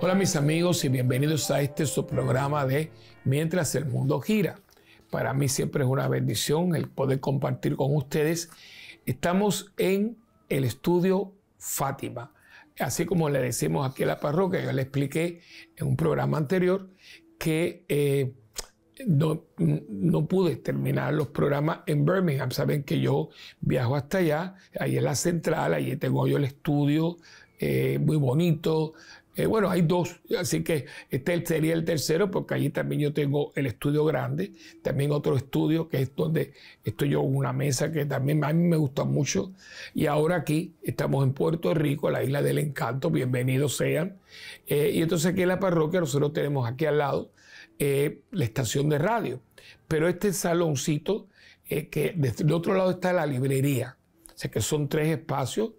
Hola mis amigos y bienvenidos a este su programa de Mientras el mundo gira. Para mí siempre es una bendición el poder compartir con ustedes. Estamos en el estudio Fátima. Así como le decimos aquí a la parroquia, yo le expliqué en un programa anterior que eh, no, pude terminar los programas en Birmingham. Saben que yo viajo hasta allá, ahí es la central, ahí tengo yo el estudio eh, muy bonito, eh, bueno, hay dos, así que este sería el tercero, porque allí también yo tengo el estudio grande, también otro estudio que es donde estoy yo en una mesa que también a mí me gusta mucho. Y ahora aquí estamos en Puerto Rico, la isla del encanto, bienvenidos sean. Eh, y entonces aquí en la parroquia nosotros tenemos aquí al lado eh, la estación de radio, pero este saloncito que del otro lado está la librería, o sea que son tres espacios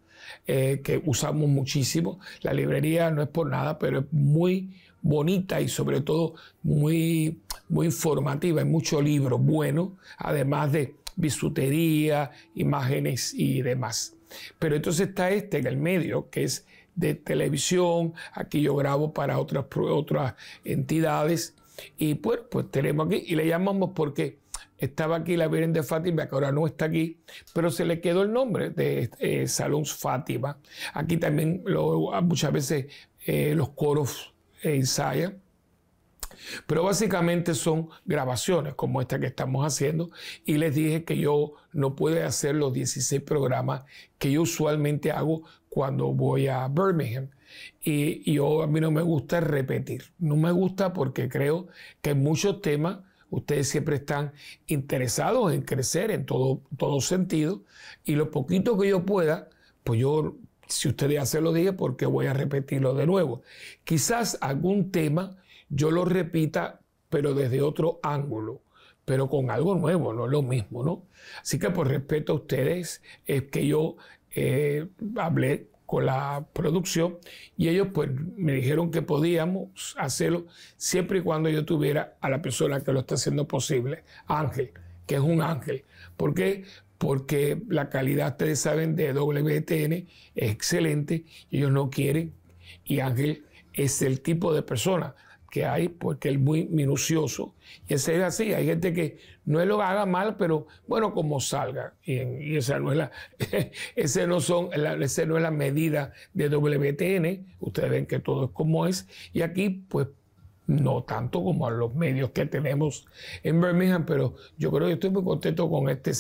eh, que usamos muchísimo. La librería no es por nada, pero es muy bonita y sobre todo muy, muy informativa. Hay muchos libros buenos, además de bisutería, imágenes y demás. Pero entonces está este en el medio, que es de televisión, aquí yo grabo para otras, entidades. Y pues, pues tenemos aquí, y le llamamos porque estaba aquí la Virgen de Fátima, que ahora no está aquí, pero se le quedó el nombre de eh, Salón Fátima. Aquí también ah, muchas veces eh, los coros eh, ensayan. Pero básicamente son grabaciones como esta que estamos haciendo y les dije que yo no puedo hacer los 16 programas que yo usualmente hago cuando voy a Birmingham. Y, yo a mí no me gusta repetir, no me gusta porque creo que muchos temas Ustedes siempre están interesados en crecer en todo, todo sentido y lo poquito que yo pueda, pues yo, si ustedes ya se lo dije, porque voy a repetirlo de nuevo. Quizás algún tema yo lo repita, pero desde otro ángulo pero con algo nuevo, no es lo mismo, ¿no? Así que por respeto a ustedes, es que yo eh, hablé con la producción y ellos pues me dijeron que podíamos hacerlo siempre y cuando yo tuviera a la persona que lo está haciendo posible, Ángel, que es un ángel. ¿Por qué? Porque la calidad, ustedes saben, de WTN es excelente, ellos no quieren y Ángel es el tipo de persona que hay porque es muy minucioso y ese es así, hay gente que no es lo que haga mal, pero bueno, como salga. Y, esa no es la, ese no son, no la medida de WTN. Ustedes ven que todo es como es. Y aquí, pues, no tanto como a los medios que tenemos en Birmingham, pero yo creo que estoy muy contento con este,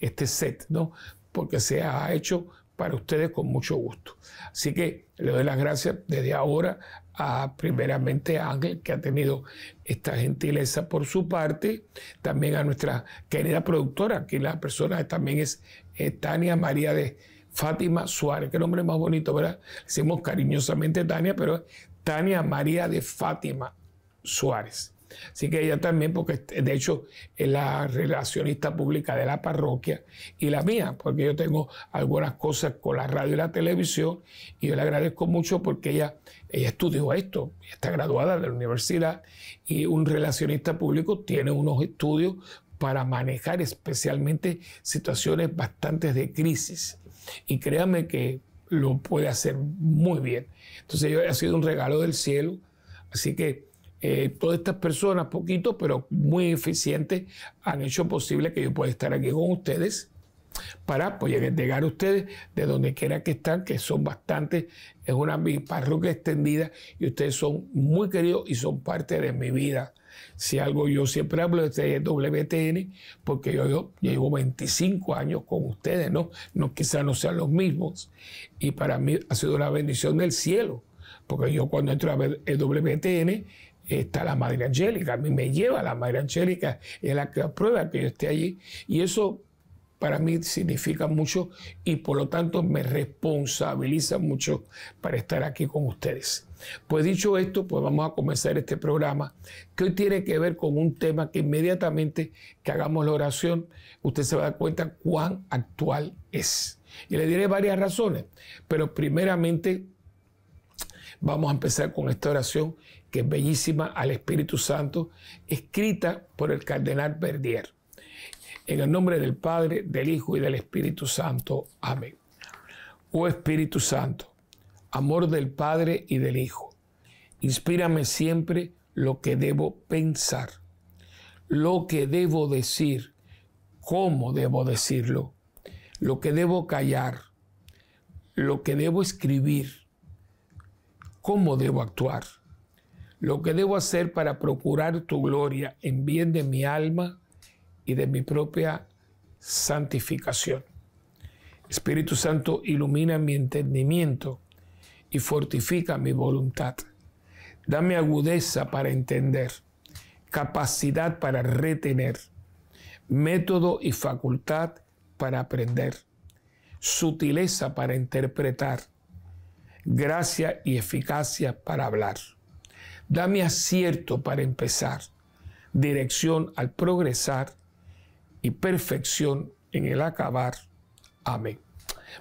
este set, ¿no? Porque se ha hecho para ustedes con mucho gusto. Así que le doy las gracias desde ahora a primeramente a Ángel, que ha tenido esta gentileza por su parte, también a nuestra querida productora, que la persona también es eh, Tania María de Fátima Suárez, qué nombre más bonito, ¿verdad? Decimos cariñosamente Tania, pero Tania María de Fátima Suárez. Así que ella también, porque de hecho es la relacionista pública de la parroquia y la mía, porque yo tengo algunas cosas con la radio y la televisión y yo le agradezco mucho porque ella, ella estudió esto, está graduada de la universidad y un relacionista público tiene unos estudios para manejar especialmente situaciones bastantes de crisis. Y créanme que lo puede hacer muy bien. Entonces yo, ha sido un regalo del cielo. Así que eh, todas estas personas, poquito, pero muy eficientes, han hecho posible que yo pueda estar aquí con ustedes para poder pues, llegar a ustedes de donde quiera que están, que son bastantes, es una parroquia extendida y ustedes son muy queridos y son parte de mi vida. Si algo yo siempre hablo de este WTN, porque yo, llevo 25 años con ustedes, ¿no? no Quizás no sean los mismos. Y para mí ha sido una bendición del cielo, porque yo cuando entro a ver el WTN, está la Madre Angélica, a mí me lleva la Madre Angélica, es la que aprueba que yo esté allí. Y eso para mí significa mucho y por lo tanto me responsabiliza mucho para estar aquí con ustedes. Pues dicho esto, pues vamos a comenzar este programa que hoy tiene que ver con un tema que inmediatamente que hagamos la oración, usted se va a dar cuenta cuán actual es. Y le diré varias razones, pero primeramente vamos a empezar con esta oración que es bellísima al Espíritu Santo, escrita por el cardenal Verdier. En el nombre del Padre, del Hijo y del Espíritu Santo. Amén. Oh Espíritu Santo, amor del Padre y del Hijo, inspírame siempre lo que debo pensar, lo que debo decir, cómo debo decirlo, lo que debo callar, lo que debo escribir, cómo debo actuar lo que debo hacer para procurar tu gloria en bien de mi alma y de mi propia santificación. Espíritu Santo, ilumina mi entendimiento y fortifica mi voluntad. Dame agudeza para entender, capacidad para retener, método y facultad para aprender, sutileza para interpretar, gracia y eficacia para hablar. Dame acierto para empezar, dirección al progresar y perfección en el acabar. Amén.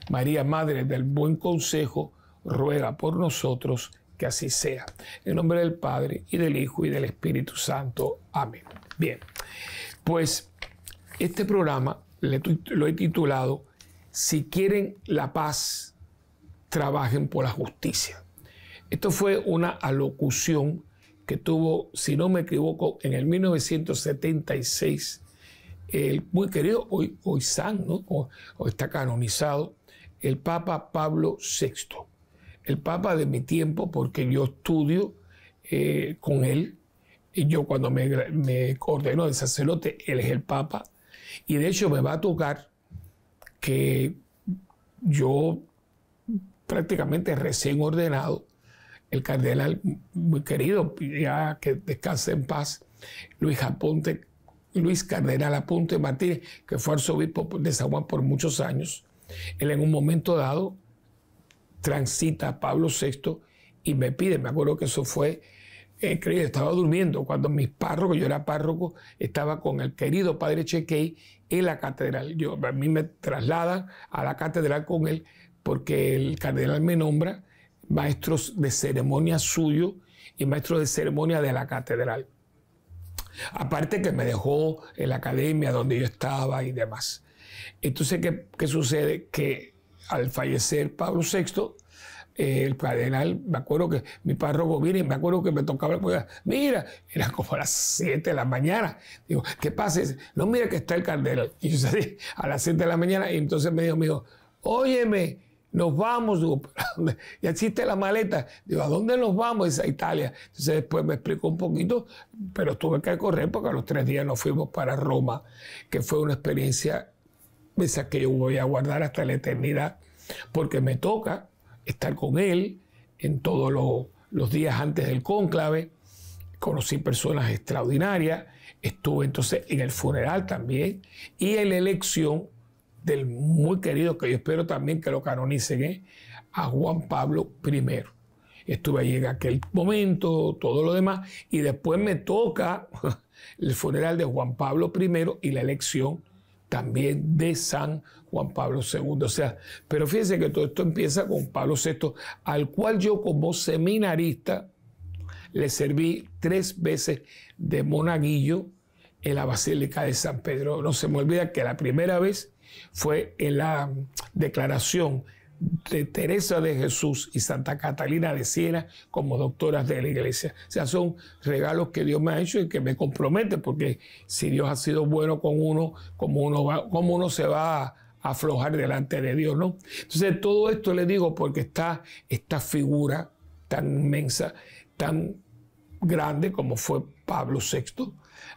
María, Madre del Buen Consejo, ruega por nosotros que así sea. En nombre del Padre y del Hijo y del Espíritu Santo. Amén. Bien, pues este programa lo he titulado Si quieren la paz, trabajen por la justicia. Esto fue una alocución que tuvo, si no me equivoco, en el 1976, el muy querido hoy, hoy San, o, está canonizado, el Papa Pablo VI. El Papa de mi tiempo, porque yo estudio eh, con él, y yo cuando me, me ordenó de sacerdote, él es el Papa, y de hecho me va a tocar que yo prácticamente recién ordenado, el cardenal muy querido, ya que descanse en paz, Luis Aponte, Luis Cardenal Aponte Martínez, que fue arzobispo de San Juan por muchos años. Él en un momento dado transita a Pablo VI y me pide, me acuerdo que eso fue increíble, eh, estaba durmiendo cuando mis párrocos, yo era párroco, estaba con el querido padre Chequey en la catedral. Yo, a mí me traslada a la catedral con él porque el cardenal me nombra maestros de ceremonia suyo y maestros de ceremonia de la catedral. Aparte que me dejó en la academia donde yo estaba y demás. Entonces, ¿qué, qué sucede? Que al fallecer Pablo VI, eh, el cardenal, me acuerdo que mi párroco viene y me acuerdo que me tocaba la pues, mira, era como a las 7 de la mañana. Digo, ¿qué pasa? no, mira que está el cardenal. Y yo salí a las 7 de la mañana y entonces me dijo, me nos vamos, y ya existe la maleta, digo, ¿a dónde nos vamos? Es a Italia. Entonces después me explicó un poquito, pero tuve que correr porque a los tres días nos fuimos para Roma, que fue una experiencia, esa que yo voy a guardar hasta la eternidad, porque me toca estar con él en todos los días antes del cónclave, conocí personas extraordinarias, estuve entonces en el funeral también y en la elección del muy querido, que yo espero también que lo canonicen, ¿eh? a Juan Pablo I. Estuve allí en aquel momento, todo lo demás, y después me toca el funeral de Juan Pablo I y la elección también de San Juan Pablo II. O sea, pero fíjense que todo esto empieza con Pablo VI, al cual yo como seminarista le serví tres veces de monaguillo en la Basílica de San Pedro. No se me olvida que la primera vez fue en la declaración de Teresa de Jesús y Santa Catalina de Siena como doctoras de la iglesia. O sea, son regalos que Dios me ha hecho y que me compromete, porque si Dios ha sido bueno con uno, como uno, va, cómo uno se va a aflojar delante de Dios, ¿no? Entonces, todo esto le digo porque está esta figura tan inmensa, tan grande como fue Pablo VI,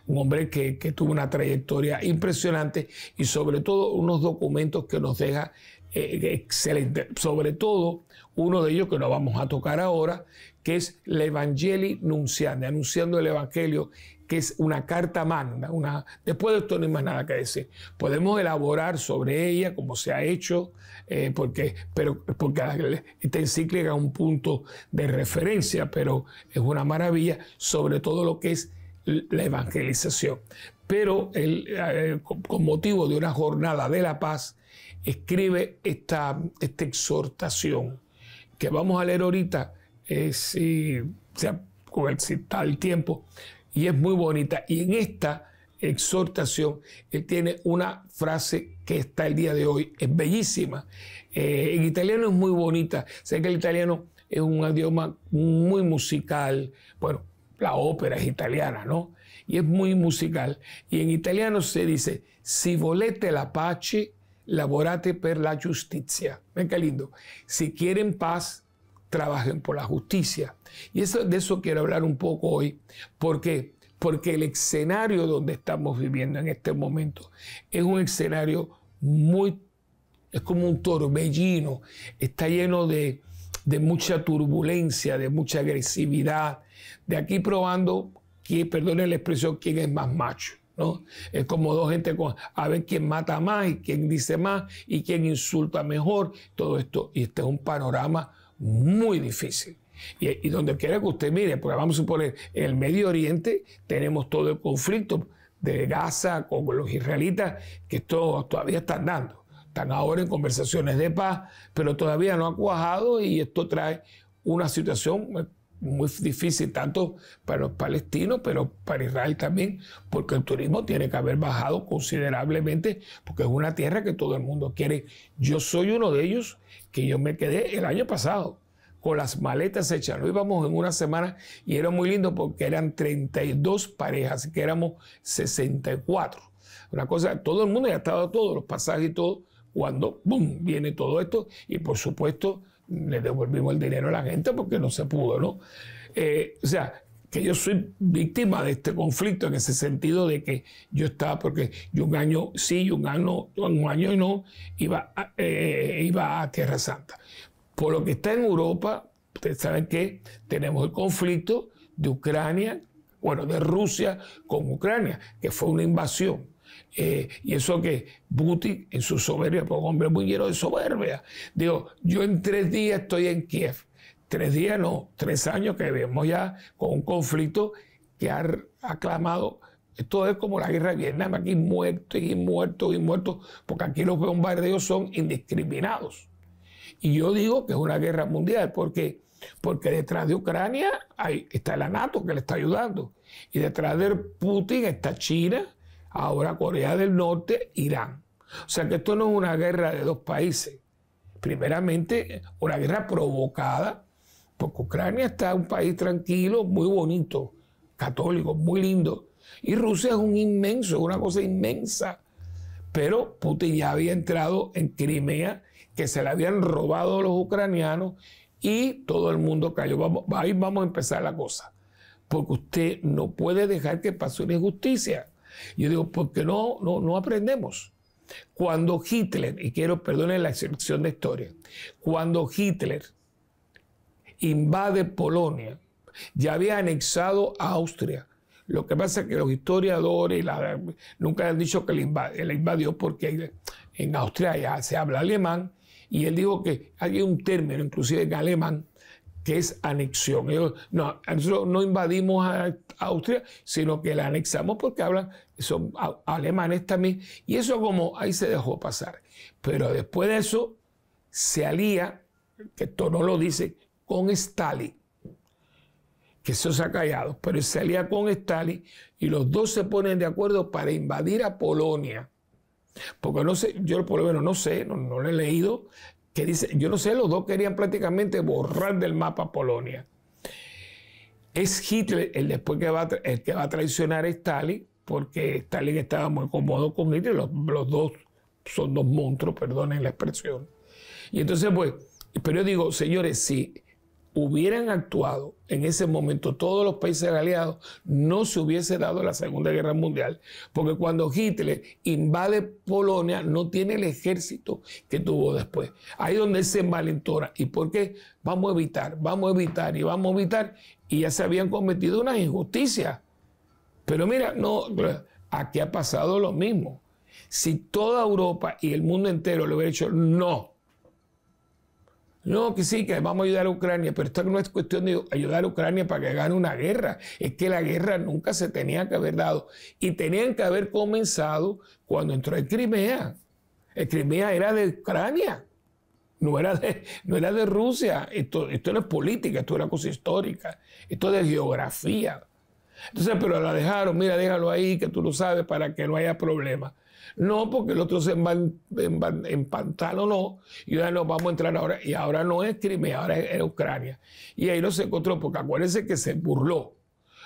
un hombre que, tuvo una trayectoria impresionante y sobre todo unos documentos que nos deja eh, excelente. Sobre todo, uno de ellos que no vamos a tocar ahora, que es la Evangelia Nunciandi, anunciando el Evangelio, que es una carta magna. Una... Después de esto no hay más nada que decir. Podemos elaborar sobre ella, como se ha hecho, eh, porque, pero, porque esta encíclica es un punto de referencia, pero es una maravilla, sobre todo lo que es la evangelización. Pero eh, con motivo de una jornada de la paz, escribe esta, esta exhortación que vamos a leer ahorita, eh, si, sea, si está el tiempo, y es muy bonita. Y en esta exhortación, él tiene una frase que está el día de hoy, es bellísima. Eh, en italiano es muy bonita, sé que el italiano es un idioma muy musical, bueno, la ópera es italiana, ¿no? Y es muy musical. Y en italiano se dice, si volete la pace, laborate per la justicia. Ven qué lindo. Si quieren paz, trabajen por la justicia. Y eso, de eso quiero hablar un poco hoy. ¿Por Porque el escenario donde estamos viviendo en este momento es un escenario muy, es como un torbellino, está lleno de, de mucha turbulencia, de mucha agresividad, de aquí probando, quién, perdone la expresión, quién es más macho. ¿no? Es como dos gente con, a ver quién mata más y quién dice más y quién insulta mejor, todo esto. Y este es un panorama muy difícil. Y, donde quiera que usted mire, porque vamos a suponer, en el Medio Oriente tenemos todo el conflicto de Gaza con los israelitas, que esto todavía están dando. Están ahora en conversaciones de paz, pero todavía no ha cuajado y esto trae una situación muy difícil tanto para los palestinos, pero para Israel también, porque el turismo tiene que haber bajado considerablemente, porque es una tierra que todo el mundo quiere. Yo soy uno de ellos que yo me quedé el año pasado con las maletas hechas. Lo íbamos en una semana y era muy lindo porque eran 32 parejas, que éramos 64. Una cosa, todo el mundo ya estaba todos los pasajes y todo, cuando, ¡boom!, viene todo esto y por supuesto le devolvimos el dinero a la gente porque no se pudo, ¿no? Eh, o sea, que yo soy víctima de este conflicto en ese sentido de que yo estaba, porque yo un año sí yo un año, un año y no, iba eh, iba a Tierra Santa. Por lo que está en Europa, ustedes saben que tenemos el conflicto de Ucrania, bueno, de Rusia con Ucrania, que fue una invasión eh, y eso que Putin, en su soberbia, porque hombre muy lleno de soberbia, digo, yo en tres días estoy en Kiev. Tres días no, tres años que vemos ya con un conflicto que ha aclamado. Esto es como la guerra de Vietnam, aquí muertos y muertos y muertos, porque aquí los bombardeos son indiscriminados. Y yo digo que es una guerra mundial, porque porque detrás de Ucrania hay, está la NATO que le está ayudando. Y detrás de Putin está China, ahora Corea del Norte, Irán. O sea que esto no es una guerra de dos países. Primeramente, una guerra provocada, porque Ucrania está un país tranquilo, muy bonito, católico, muy lindo. Y Rusia es un inmenso, una cosa inmensa. Pero Putin ya había entrado en Crimea, que se la habían robado los ucranianos y todo el mundo cayó. Vamos, ahí vamos a empezar la cosa. Porque usted no puede dejar que pase una injusticia. Yo digo, porque no, no, aprendemos? Cuando Hitler, y quiero, perdonen la excepción de historia, cuando Hitler invade Polonia, ya había anexado a Austria. Lo que pasa es que los historiadores nunca han dicho que la invadió, invadió porque en Austria ya se habla alemán y él dijo que hay un término, inclusive en alemán, que es anexión. no, nosotros no invadimos a Austria, sino que la anexamos porque hablan, son alemanes también, y eso como ahí se dejó pasar. Pero después de eso se alía, que esto no lo dice, con Stalin, que eso se ha callado, pero se alía con Stalin y los dos se ponen de acuerdo para invadir a Polonia. Porque no sé, yo por lo menos no sé, no, no lo he leído, que dice, yo no sé, los dos querían prácticamente borrar del mapa Polonia. Es Hitler el, después que va el que va a traicionar a Stalin, porque Stalin estaba muy cómodo con Hitler, los, los dos son dos monstruos, perdonen la expresión. Y entonces, pues, pero yo digo, señores, si hubieran actuado en ese momento todos los países aliados, no se hubiese dado la Segunda Guerra Mundial, porque cuando Hitler invade Polonia no tiene el ejército que tuvo después. Ahí donde se envalentona. ¿Y por qué? Vamos a evitar, vamos a evitar y vamos a evitar. Y ya se habían cometido unas injusticias. Pero mira, no, aquí ha pasado lo mismo. Si toda Europa y el mundo entero lo hubiera hecho, no no, que sí, que vamos a ayudar a Ucrania, pero esto no es cuestión de ayudar a Ucrania para que gane una guerra. Es que la guerra nunca se tenía que haber dado y tenían que haber comenzado cuando entró en Crimea. El Crimea era de Ucrania, no era de, no era de Rusia. Esto, esto no es política, esto es una cosa histórica, esto es de geografía. Entonces, pero la dejaron, mira, déjalo ahí, que tú lo sabes, para que no haya problemas. No, porque el otro se no y ahora nos vamos a entrar ahora. Y ahora no es Crimea, ahora es, Ucrania. Y ahí no se encontró, porque acuérdense que se burló.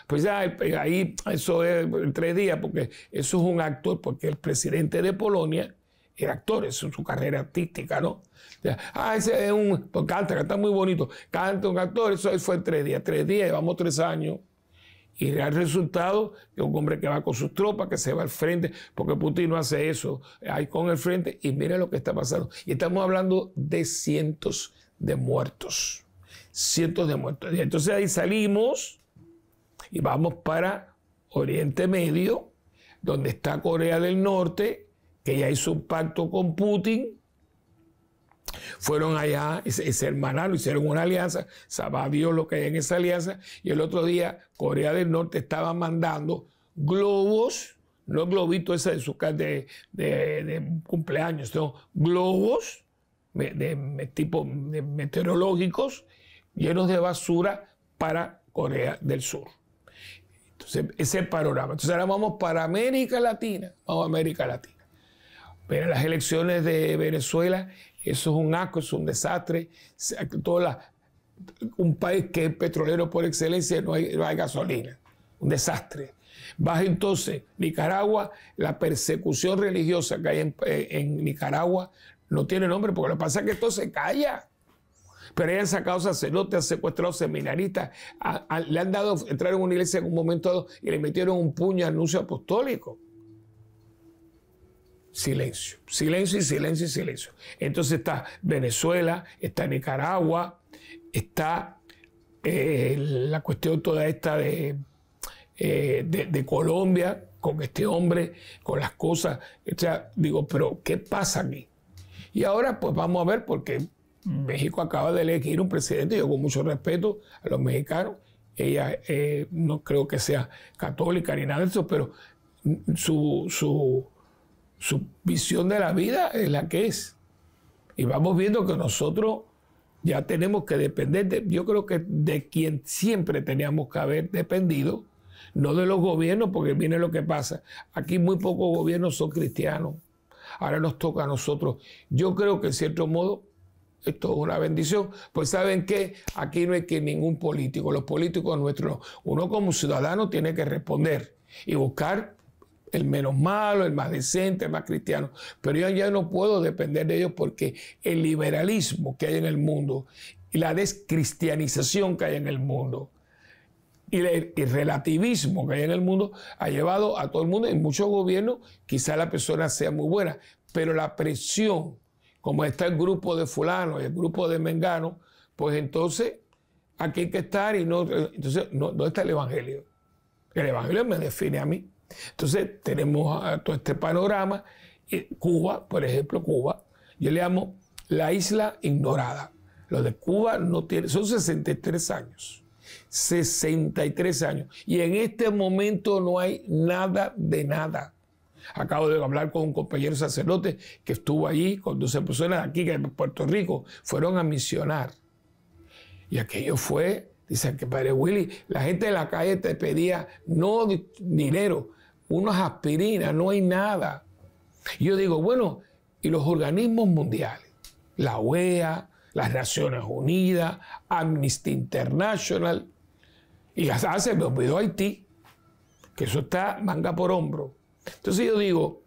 Pues ya eh, eh, ahí, eso es tres días, porque eso es un actor, porque el presidente de Polonia era actor, eso es su carrera artística, ¿no? ah, ese es un. Pues canta, está muy bonito. Canta un actor, eso fue tres días, tres días, llevamos tres años y el resultado es un hombre que va con sus tropas, que se va al frente, porque Putin no hace eso, ahí con el frente, y mira lo que está pasando. Y estamos hablando de cientos de muertos, cientos de muertos. Y entonces ahí salimos y vamos para Oriente Medio, donde está Corea del Norte, que ya hizo un pacto con Putin fueron allá ese se, hermanaron, hicieron una alianza, sabá Dios lo que hay en esa alianza, y el otro día Corea del Norte estaba mandando globos, no globito ese de su casa de, de cumpleaños, sino globos de, tipo meteorológicos llenos de basura para Corea del Sur. Entonces, ese es el panorama. Entonces, ahora vamos para América Latina. Vamos a América Latina. Pero las elecciones de Venezuela eso es un asco, es un desastre. un país que es petrolero por excelencia no hay, gasolina. Un desastre. Baja entonces Nicaragua, la persecución religiosa que hay en, Nicaragua no tiene nombre, porque lo que pasa es que esto se calla. Pero ahí han sacado sacerdotes, han secuestrado seminaristas, le han dado, entraron a una iglesia en un momento y le metieron un puño a anuncio apostólico silencio, silencio y silencio y silencio. Entonces está Venezuela, está Nicaragua, está eh, la cuestión toda esta eh, de, de, Colombia con este hombre, con las cosas. O sea, digo, pero ¿qué pasa aquí? Y ahora pues vamos a ver porque México acaba de elegir un presidente, yo con mucho respeto a los mexicanos, ella eh, no creo que sea católica ni nada de eso, pero su su visión de la vida es la que es. Y vamos viendo que nosotros ya tenemos que depender, de, yo creo que de quien siempre teníamos que haber dependido, no de los gobiernos, porque viene lo que pasa. Aquí muy pocos gobiernos son cristianos. Ahora nos toca a nosotros. Yo creo que en cierto modo esto es una bendición. Pues saben que aquí no hay que ningún político, los políticos nuestros, uno como ciudadano tiene que responder y buscar el menos malo, el más decente, el más cristiano. Pero yo ya no puedo depender de ellos porque el liberalismo que hay en el mundo y la descristianización que hay en el mundo y el, relativismo que hay en el mundo ha llevado a todo el mundo, en muchos gobiernos, quizá la persona sea muy buena, pero la presión, como está el grupo de fulano y el grupo de mengano, pues entonces aquí hay que estar y no, entonces ¿dónde está el evangelio. El evangelio me define a mí. Entonces tenemos todo este panorama. Eh, Cuba, por ejemplo, Cuba, yo le llamo la isla ignorada. Lo de Cuba no tiene, son 63 años. 63 años. Y en este momento no hay nada de nada. Acabo de hablar con un compañero sacerdote que estuvo allí con 12 personas aquí que de Puerto Rico fueron a misionar. Y aquello fue, dice que Padre Willy, la gente de la calle te pedía no dinero, unas aspirinas, no hay nada. Yo digo, bueno, y los organismos mundiales, la OEA, las Naciones Unidas, Amnesty International, y hasta se me olvidó Haití, que eso está manga por hombro. Entonces yo digo,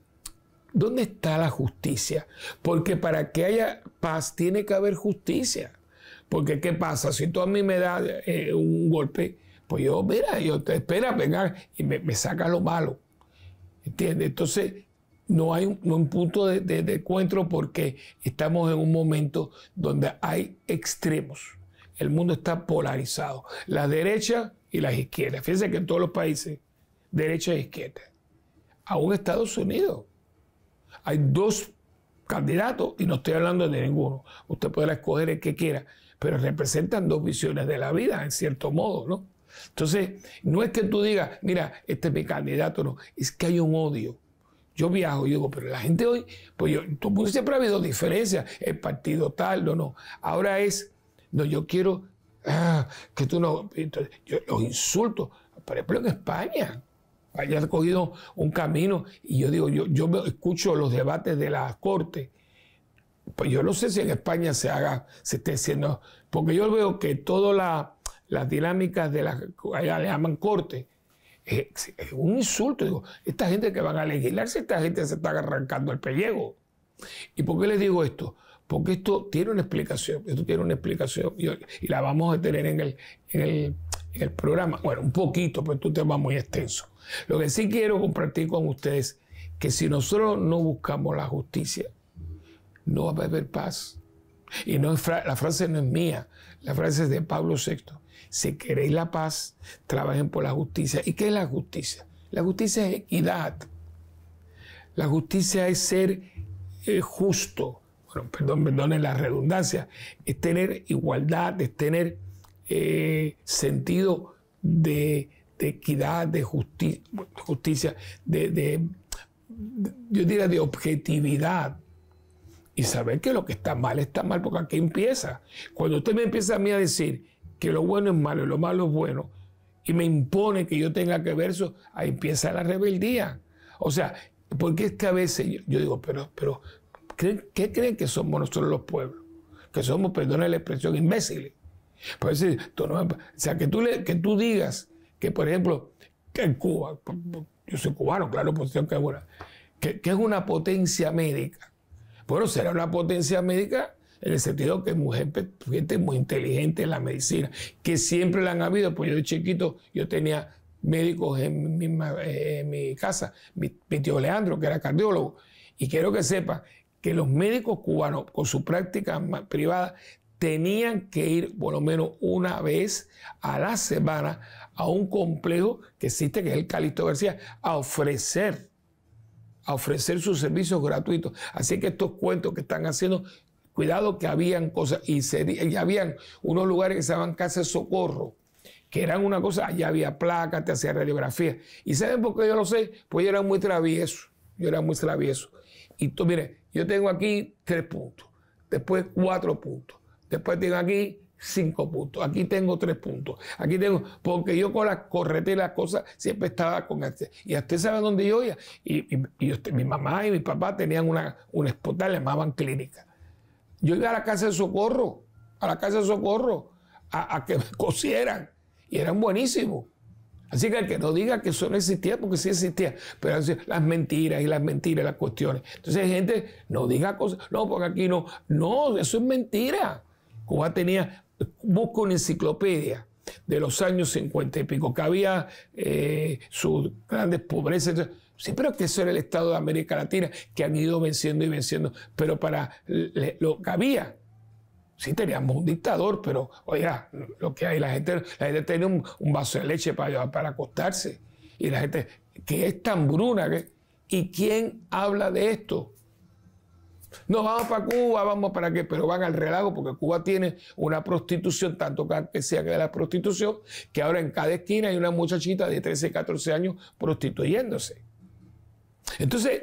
¿dónde está la justicia? Porque para que haya paz tiene que haber justicia. Porque ¿qué pasa? Si tú a mí me das eh, un golpe, pues yo, mira, yo te espera, venga, y me, me saca lo malo. ¿Entiendes? Entonces, no hay un, punto de, encuentro porque estamos en un momento donde hay extremos. El mundo está polarizado. La derecha y las izquierdas. Fíjense que en todos los países, derecha e izquierda. Aún Estados Unidos. Hay dos candidatos y no estoy hablando de ninguno. Usted podrá escoger el que quiera, pero representan dos visiones de la vida, en cierto modo, ¿no? Entonces, no es que tú digas, mira, este es mi candidato, no, es que hay un odio. Yo viajo y digo, pero la gente hoy, pues yo, pues siempre ha habido diferencias, el partido tal, no, no. Ahora es, no, yo quiero ah, que tú no. yo los insulto. Por ejemplo, en España, haya cogido un camino y yo digo, yo, yo escucho los debates de la corte Pues yo no sé si en España se haga, se esté haciendo, porque yo veo que toda la las dinámicas de las que le llaman corte. Es, un insulto. Digo, esta gente que van a legislarse, esta gente se está arrancando el pellejo. ¿Y por qué les digo esto? Porque esto tiene una explicación, esto tiene una explicación y, la vamos a tener en el, programa. Bueno, un poquito, pero es un tema muy extenso. Lo que sí quiero compartir con ustedes que si nosotros no buscamos la justicia, no va a haber paz. Y no la frase no es mía, la frase es de Pablo VI si queréis la paz, trabajen por la justicia. ¿Y qué es la justicia? La justicia es equidad. La justicia es ser eh, justo. Bueno, perdón, perdonen la redundancia. Es tener igualdad, es tener eh, sentido de, equidad, de justicia, de, de, yo diría de objetividad y saber que lo que está mal está mal, porque aquí empieza. Cuando usted me empieza a mí a decir, que lo bueno es malo y lo malo es bueno, y me impone que yo tenga que ver eso, ahí empieza la rebeldía. O sea, porque es que a veces yo, digo, pero, pero, ¿qué creen que somos nosotros los pueblos? Que somos, perdona la expresión, imbéciles. o sea, que tú, que tú digas que, por ejemplo, que en Cuba, yo soy cubano, claro, posición que es buena, que, que es una potencia médica. Bueno, será una potencia médica en el sentido que mujer, gente muy inteligente en la medicina, que siempre la han habido, porque yo de chiquito yo tenía médicos en mi, casa, mi, tío Leandro, que era cardiólogo, y quiero que sepa que los médicos cubanos con su práctica privada tenían que ir por lo menos una vez a la semana a un complejo que existe, que es el Calixto García, a ofrecer a ofrecer sus servicios gratuitos. Así que estos cuentos que están haciendo Cuidado que habían cosas, y, sería, habían unos lugares que se llamaban casas de socorro, que eran una cosa, allá había placas, te hacía radiografía. ¿Y saben por qué yo lo sé? Pues yo era muy travieso, yo era muy travieso. Y tú, mire, yo tengo aquí tres puntos, después cuatro puntos, después tengo aquí cinco puntos, aquí tengo tres puntos, aquí tengo, porque yo con las correteras, las cosas, siempre estaba con este. Y usted sabe dónde yo iba. Y, mi mamá y mi papá tenían una, una le llamaban clínica. Yo iba a la casa de socorro, a la casa de socorro, a, que me cosieran. Y eran buenísimos. Así que el que no diga que eso no existía, porque sí existía. Pero las mentiras y las mentiras, las cuestiones. Entonces, gente, no diga cosas. No, porque aquí no. No, eso es mentira. Cuba tenía. busco una enciclopedia de los años 50 y pico, que había eh, sus grandes pobrezas. Sí, pero que eso era el Estado de América Latina, que han ido venciendo y venciendo. Pero para lo que había, sí teníamos un dictador, pero oiga, lo que hay, la gente, la gente un, vaso de leche para, para acostarse. Y la gente, que es tan bruna? ¿Y quién habla de esto? Nos vamos para Cuba, vamos para qué, pero van al relago porque Cuba tiene una prostitución, tanto que sea que de la prostitución, que ahora en cada esquina hay una muchachita de 13, 14 años prostituyéndose. Entonces,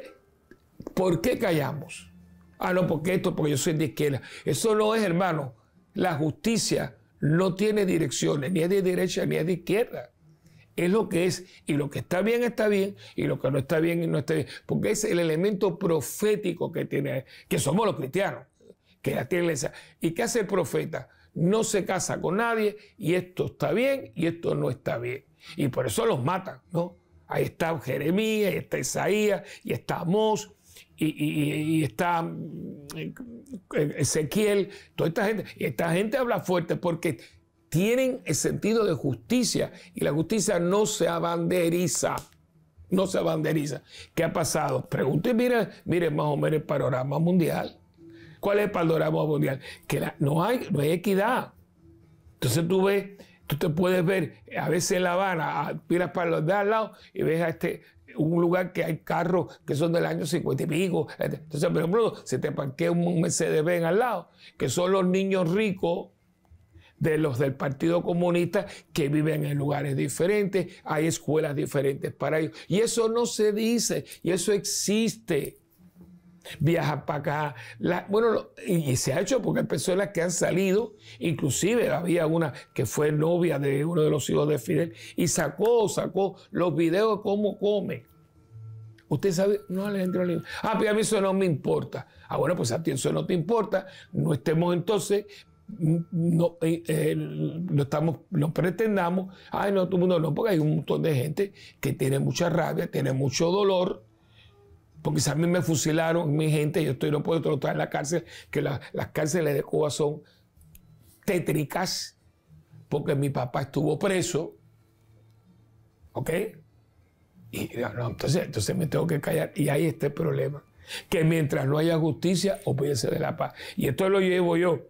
¿por qué callamos? Ah, no, porque esto, porque yo soy de izquierda. Eso no es, hermano. La justicia no tiene direcciones, ni es de derecha ni es de izquierda. Es lo que es, y lo que está bien está bien, y lo que no está bien no está bien, porque es el elemento profético que tiene, que somos los cristianos, que la tiene esa. ¿Y qué hace el profeta? No se casa con nadie, y esto está bien, y esto no está bien. Y por eso los matan, ¿no? Ahí está Jeremías, ahí está Isaías, y está Amós, y, está eh, Ezequiel, toda esta gente. Y esta gente habla fuerte porque tienen el sentido de justicia y la justicia no se abanderiza. No se abanderiza. ¿Qué ha pasado? y mira, mire más o menos el panorama mundial. ¿Cuál es el panorama mundial? Que no, hay, no hay equidad. Entonces tú ves Tú te puedes ver, a veces en La Habana, miras para los de al lado y ves a este, un lugar que hay carros que son del año 50 y pico. Este, entonces, por ejemplo, se te parquea un Mercedes-Benz al lado, que son los niños ricos de los del Partido Comunista que viven en lugares diferentes, hay escuelas diferentes para ellos. Y eso no se dice, y eso existe viaja para acá. bueno, y, se ha hecho porque hay personas que han salido, inclusive había una que fue novia de uno de los hijos de Fidel y sacó, sacó los videos de cómo come. Usted sabe, no, Alejandro Lima. Ah, pero a mí eso no me importa. Ah, bueno, pues a ti eso no te importa. No estemos entonces mm, no, eh, eh, estamos, lo pretendamos, ay no, todo el mundo no, porque hay un montón de gente que tiene mucha rabia, tiene mucho dolor porque si a mí me fusilaron, mi gente, yo estoy, no puedo trotar en la cárcel, que las cárceles de Cuba son tétricas, porque mi papá estuvo preso. ¿Ok? Y entonces, entonces me tengo que callar. Y ahí este problema. Que mientras no haya justicia, olvídese de la paz. Y esto lo llevo yo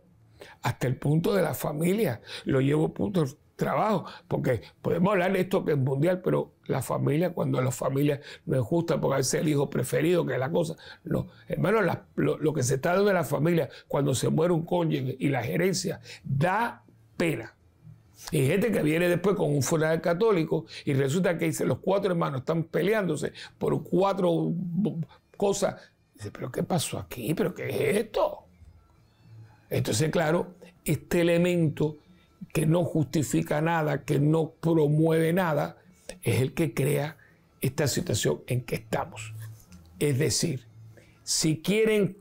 hasta el punto de la familia. Lo llevo punto, trabajo, porque podemos hablar de esto que es mundial, pero la familia, cuando la familia no es justa, porque veces el hijo preferido, que es la cosa. No, hermano, lo, que se está dando en la familia cuando se muere un cónyuge y la gerencia da pena. Y gente que viene después con un funeral católico y resulta que dice, los cuatro hermanos están peleándose por cuatro cosas. Dice, pero ¿qué pasó aquí? ¿Pero qué es esto? Entonces, claro, este elemento que no justifica nada, que no promueve nada, es el que crea esta situación en que estamos. Es decir, si quieren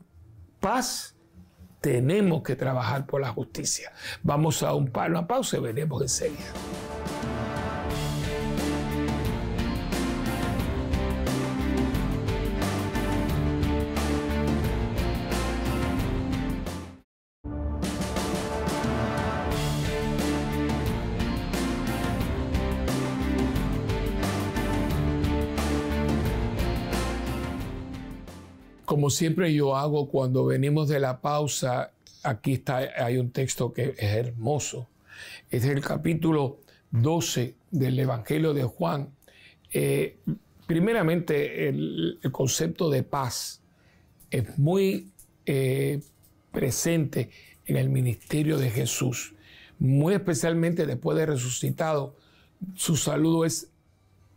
paz, tenemos que trabajar por la justicia. Vamos a un palo a pausa y veremos enseguida. siempre yo hago cuando venimos de la pausa, aquí está, hay un texto que es hermoso. Es el capítulo 12 del Evangelio de Juan. Eh, primeramente, el, concepto de paz es muy eh, presente en el ministerio de Jesús, muy especialmente después de resucitado. Su saludo es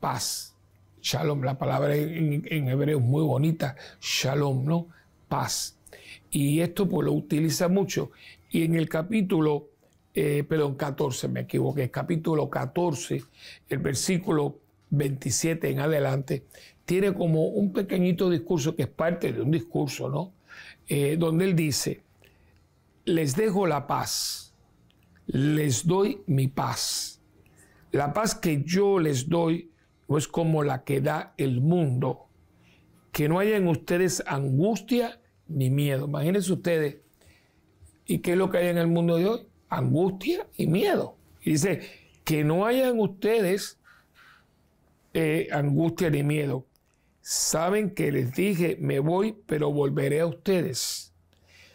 paz. Shalom, la palabra en, hebreo es muy bonita, shalom, ¿no? Paz. Y esto pues lo utiliza mucho. Y en el capítulo, eh, perdón, 14, me equivoqué, capítulo 14, el versículo 27 en adelante, tiene como un pequeñito discurso que es parte de un discurso, ¿no? Eh, donde él dice, les dejo la paz, les doy mi paz. La paz que yo les doy no es como la que da el mundo. Que no haya en ustedes angustia ni miedo. Imagínense ustedes, ¿y qué es lo que hay en el mundo de hoy? Angustia y miedo. Y dice, que no haya en ustedes eh, angustia ni miedo. Saben que les dije, me voy, pero volveré a ustedes.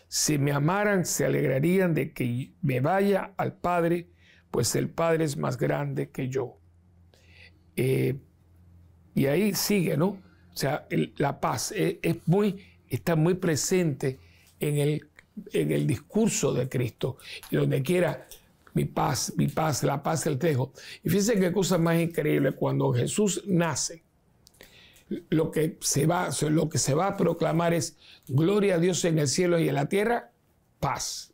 Si me amaran, se alegrarían de que me vaya al Padre, pues el Padre es más grande que yo. Eh, y ahí sigue, ¿no? O sea, la paz eh, es, muy, está muy presente en el, discurso de Cristo. Y donde quiera, mi paz, mi paz, la paz el dejo. Y fíjense qué cosa más increíble, cuando Jesús nace, lo que se va, lo que se va a proclamar es gloria a Dios en el cielo y en la tierra, paz.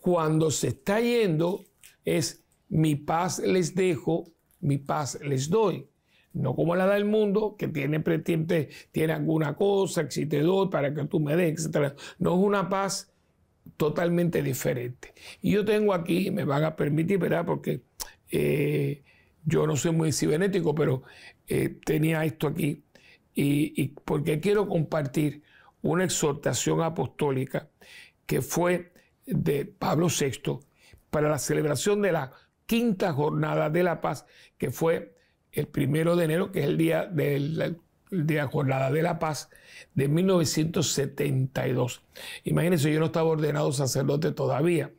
Cuando se está yendo es mi paz les dejo, mi paz les doy. No como la del mundo, que tiene, tiene, tiene alguna cosa, existe dos para que tú me des, etc. No es una paz totalmente diferente. Y yo tengo aquí, me van a permitir, ¿verdad? Porque eh, yo no soy muy cibernético, pero eh, tenía esto aquí. Y, porque quiero compartir una exhortación apostólica que fue de Pablo VI para la celebración de la quinta jornada de la paz, que fue el primero de enero, que es el día de la, Jornada de la Paz de 1972. Imagínense, yo no estaba ordenado sacerdote todavía,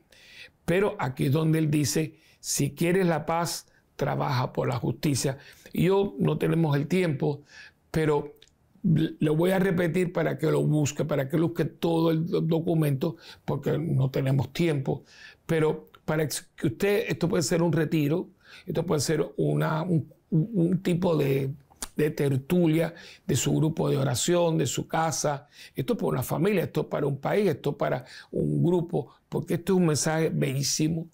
pero aquí es donde él dice, si quieres la paz, trabaja por la justicia. Y yo no tenemos el tiempo, pero lo voy a repetir para que lo busque, para que busque todo el documento, porque no tenemos tiempo, pero para que usted, esto puede ser un retiro, esto puede ser una, un, un tipo de, tertulia de su grupo de oración, de su casa. Esto es para una familia, esto es para un país, esto es para un grupo, porque esto es un mensaje bellísimo,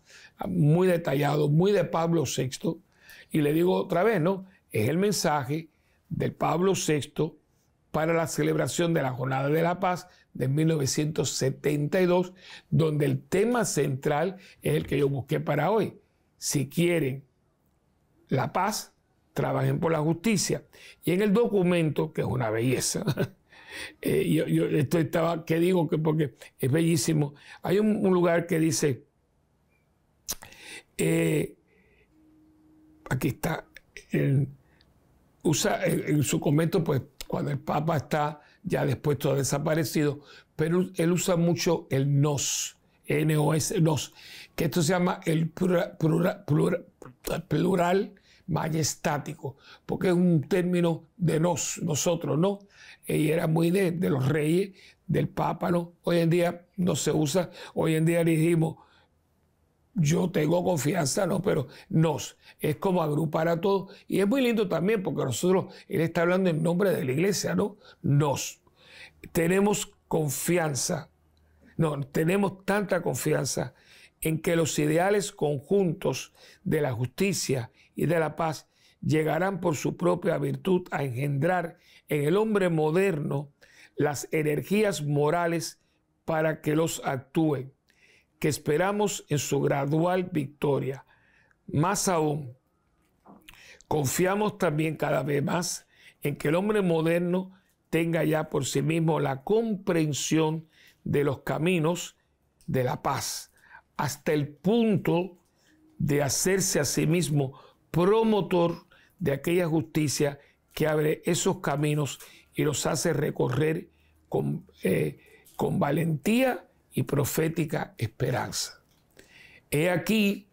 muy detallado, muy de Pablo VI. Y le digo otra vez, ¿no? Es el mensaje de Pablo VI para la celebración de la Jornada de la Paz de 1972, donde el tema central es el que yo busqué para hoy. Si quieren la paz, trabajen por la justicia. Y en el documento, que es una belleza, eh, yo, esto estaba, ¿qué digo? Que porque es bellísimo. Hay un, lugar que dice, eh, aquí está, usa en, su comento pues cuando el Papa está ya después todo desaparecido, pero él usa mucho el nos, N-O-S, nos, que esto se llama el plural majestático, porque es un término de nos, nosotros, ¿no? Y era muy de, de los reyes, del papa, ¿no? Hoy en día no se usa, hoy en día dijimos, yo tengo confianza, no, pero nos, es como agrupar a todos. Y es muy lindo también, porque nosotros, él está hablando en nombre de la iglesia, ¿no? Nos. Tenemos confianza. No, tenemos tanta confianza en que los ideales conjuntos de la justicia y de la paz llegarán por su propia virtud a engendrar en el hombre moderno las energías morales para que los actúe, que esperamos en su gradual victoria. Más aún, confiamos también cada vez más en que el hombre moderno tenga ya por sí mismo la comprensión de los caminos de la paz hasta el punto de hacerse a sí mismo promotor de aquella justicia que abre esos caminos y los hace recorrer con, eh, con valentía y profética esperanza. He aquí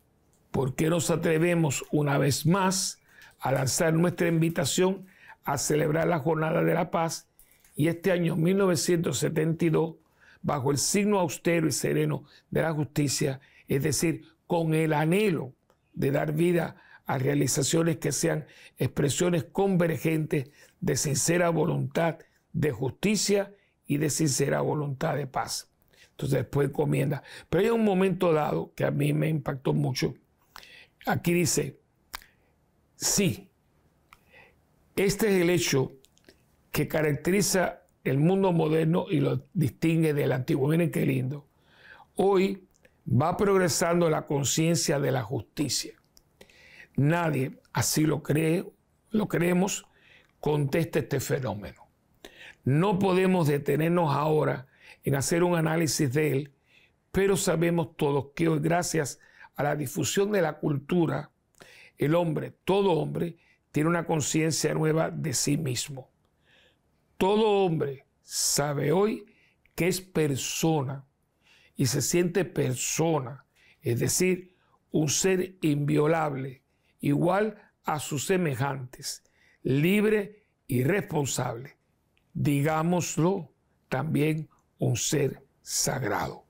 por qué nos atrevemos una vez más a lanzar nuestra invitación a celebrar la Jornada de la Paz y este año 1972 bajo el signo austero y sereno de la justicia, es decir, con el anhelo de dar vida a realizaciones que sean expresiones convergentes de sincera voluntad de justicia y de sincera voluntad de paz. Entonces después encomienda. Pero hay un momento dado que a mí me impactó mucho. Aquí dice, sí, este es el hecho que caracteriza el mundo moderno y lo distingue del antiguo. Miren qué lindo. Hoy va progresando la conciencia de la justicia. Nadie, así lo creemos, contesta este fenómeno. No podemos detenernos ahora en hacer un análisis de él, pero sabemos todos que hoy, gracias a la difusión de la cultura, el hombre, todo hombre, tiene una conciencia nueva de sí mismo. Todo hombre sabe hoy que es persona y se siente persona, es decir, un ser inviolable, igual a sus semejantes, libre y responsable. Digámoslo, también un ser sagrado.